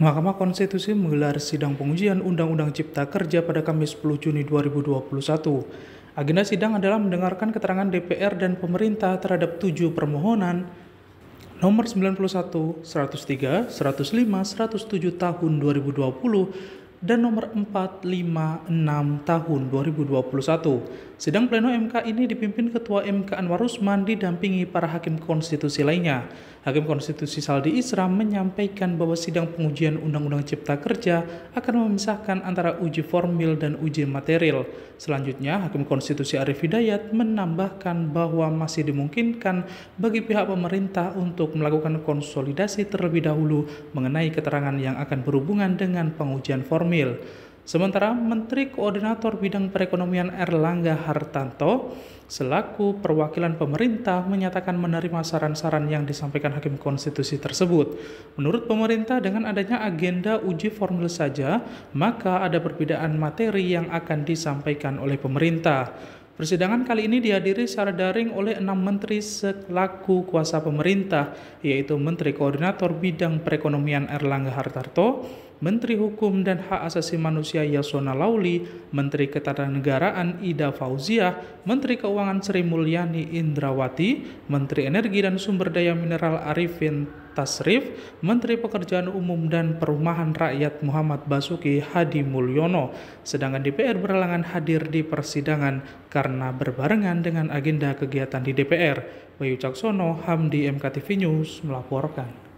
Mahkamah Konstitusi menggelar sidang pengujian Undang-Undang Cipta Kerja pada Kamis 10 Juni 2021. Agenda sidang adalah mendengarkan keterangan DPR dan pemerintah terhadap tujuh permohonan nomor 91, 103, 105, 107 tahun 2020 dan nomor 456 tahun 2021. Sidang pleno MK ini dipimpin Ketua MK Anwar Usman didampingi para hakim konstitusi lainnya. Hakim konstitusi Saldi Isra menyampaikan bahwa sidang pengujian Undang-Undang Cipta Kerja akan memisahkan antara uji formil dan uji material. Selanjutnya, Hakim Konstitusi Arif Hidayat menambahkan bahwa masih dimungkinkan bagi pihak pemerintah untuk melakukan konsolidasi terlebih dahulu mengenai keterangan yang akan berhubungan dengan pengujian formil. Sementara Menteri Koordinator Bidang Perekonomian Erlangga Hartanto selaku perwakilan pemerintah menyatakan menerima saran-saran yang disampaikan Hakim Konstitusi tersebut. Menurut pemerintah, dengan adanya agenda uji formil saja, maka ada perbedaan materi yang akan disampaikan oleh pemerintah. Persidangan kali ini dihadiri secara daring oleh enam menteri selaku kuasa pemerintah, yaitu Menteri Koordinator Bidang Perekonomian Erlangga Hartarto, Menteri Hukum dan Hak Asasi Manusia Yasona Lauli, Menteri Ketatanegaraan Ida Fauzia, Menteri Keuangan Sri Mulyani Indrawati, Menteri Energi dan Sumber Daya Mineral Arifin Tasrif, Menteri Pekerjaan Umum dan Perumahan Rakyat Muhammad Basuki Hadi Mulyono, sedangkan DPR berhalangan hadir di persidangan karena berbarengan dengan agenda kegiatan di DPR. Bayu Caksono, Hamdi MKTV News melaporkan.